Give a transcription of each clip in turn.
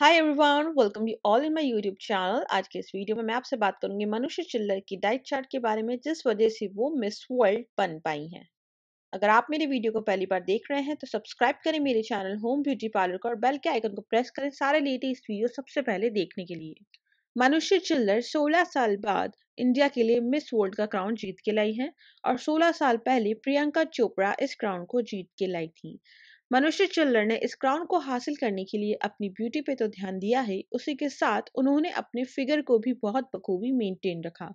hi everyone welcome you all in my YouTube channel आज के इस वीडियो में मैं आपसे बात करूंगी मनुष्य चिल्लर की डाइट चार्ट के बारे में जिस वजह से वो मिस वर्ल्ड बन पाई हैं अगर आप मेरे वीडियो को पहली बार देख रहे हैं तो सब्सक्राइब करें मेरे चैनल होम ब्यूटी पार्लर को और बेल के आइकन को प्रेस करें सारे लेटे इस वीडियो सबसे पहले देखने के लिए मनुष्य चिल्लर सोलह साल बाद इंडिया के लिए मिस वर्ल्ड का क्राउन जीत के लाई हैं और 16 साल पहले प्रियंका चोपड़ा इस क्राउन को जीत के लाई थी मनुष्य चिल्लर ने इस क्राउन को हासिल करने के लिए अपनी ब्यूटी पे तो ध्यान दिया है उसी के साथ उन्होंने अपने फिगर को भी बहुत बखूबी मेंटेन रखा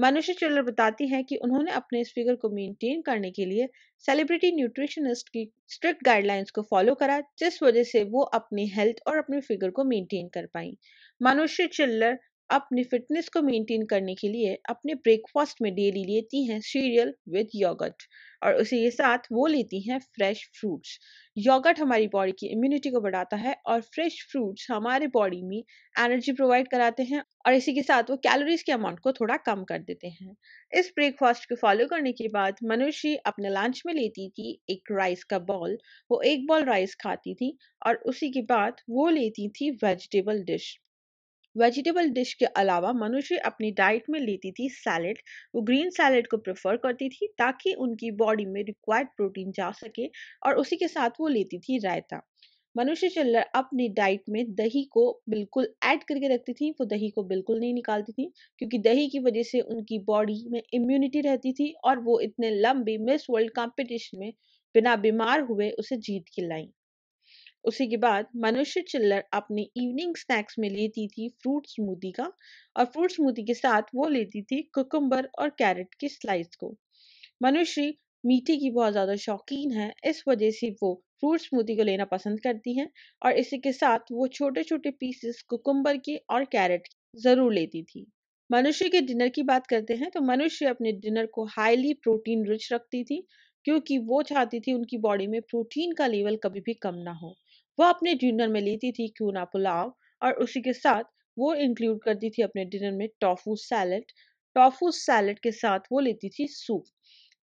मनुष्य चिल्लर बताती हैं कि उन्होंने अपने इस फिगर को मेंटेन करने के लिए सेलिब्रिटी न्यूट्रिशनिस्ट की स्ट्रिक्ट गाइडलाइंस को फॉलो करा जिस वजह से वो अपनी हेल्थ और अपने फिगर को मेंटेन कर पाई मनुष्य चिल्लर अपनी फिटनेस को मेंटेन करने के लिए अपने ब्रेकफास्ट में डेली लेती हैं सीरियल विद योगर्ट और उसी के साथ वो लेती हैं फ्रेश फ्रूट्स योगर्ट हमारी बॉडी की इम्यूनिटी को बढ़ाता है और फ्रेश फ्रूट्स हमारे बॉडी में एनर्जी प्रोवाइड कराते हैं और इसी के साथ वो कैलोरीज के अमाउंट को थोड़ा कम कर देते हैं इस ब्रेकफास्ट को फॉलो करने के बाद मनुष्य अपने लंच में लेती थी एक राइस का बॉल वो एक बॉल राइस खाती थी और उसी के बाद वो लेती थी वेजिटेबल डिश वेजिटेबल डिश के अलावा मनुष्य अपनी डाइट में लेती थी सैलेड वो ग्रीन सैलेड को प्रेफर करती थी ताकि उनकी बॉडी में रिक्वायर्ड प्रोटीन जा सके और उसी के साथ वो लेती थी रायता मनुष्य चिल्लर अपनी डाइट में दही को बिल्कुल ऐड करके रखती थी वो दही को बिल्कुल नहीं निकालती थी क्योंकि दही की वजह से उनकी बॉडी में इम्यूनिटी रहती थी और वो इतने लंबे मिस वर्ल्ड कॉम्पिटिशन में बिना बीमार हुए उसे जीत के लाई उसी के बाद मनुष्य चिल्लर अपने इवनिंग स्नैक्स में लेती थी फ्रूट स्मूदी का और फ्रूट स्मूदी के साथ वो लेती थी कुकुम्बर और कैरेट के स्लाइस को मनुष्य मीठे की बहुत ज़्यादा शौकीन है इस वजह से वो फ्रूट स्मूदी को लेना पसंद करती हैं और इसी के साथ वो छोटे छोटे पीसेस कुकुम्बर के और कैरेट ज़रूर लेती थी मनुष्य के डिनर की बात करते हैं तो मनुष्य अपने डिनर को हाईली प्रोटीन रिच रखती थी क्योंकि वो चाहती थी उनकी बॉडी में प्रोटीन का लेवल कभी भी कम ना हो वो अपने डिनर में लेती थी क्यूना पुलाव और उसी के साथ वो इंक्लूड करती थी अपने डिनर में टॉफू सैलड टॉफू सैलड के साथ वो लेती थी सूप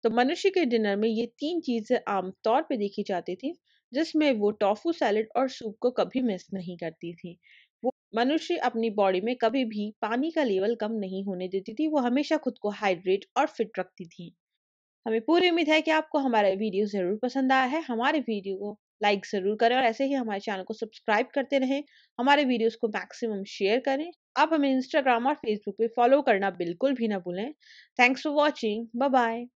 तो मनुष्य के डिनर में ये तीन चीज़ें आमतौर पे देखी जाती थी जिसमें वो टॉफू सैलड और सूप को कभी मिस नहीं करती थी वो मनुष्य अपनी बॉडी में कभी भी पानी का लेवल कम नहीं होने देती थी वो हमेशा खुद को हाइड्रेट और फिट रखती थी हमें पूरी उम्मीद है कि आपको हमारा वीडियो ज़रूर पसंद आया है हमारे वीडियो को लाइक जरूर करें और ऐसे ही हमारे चैनल को सब्सक्राइब करते रहें हमारे वीडियोस को मैक्सिमम शेयर करें आप हमें इंस्टाग्राम और फेसबुक पे फॉलो करना बिल्कुल भी ना भूलें थैंक्स फॉर वॉचिंग बाय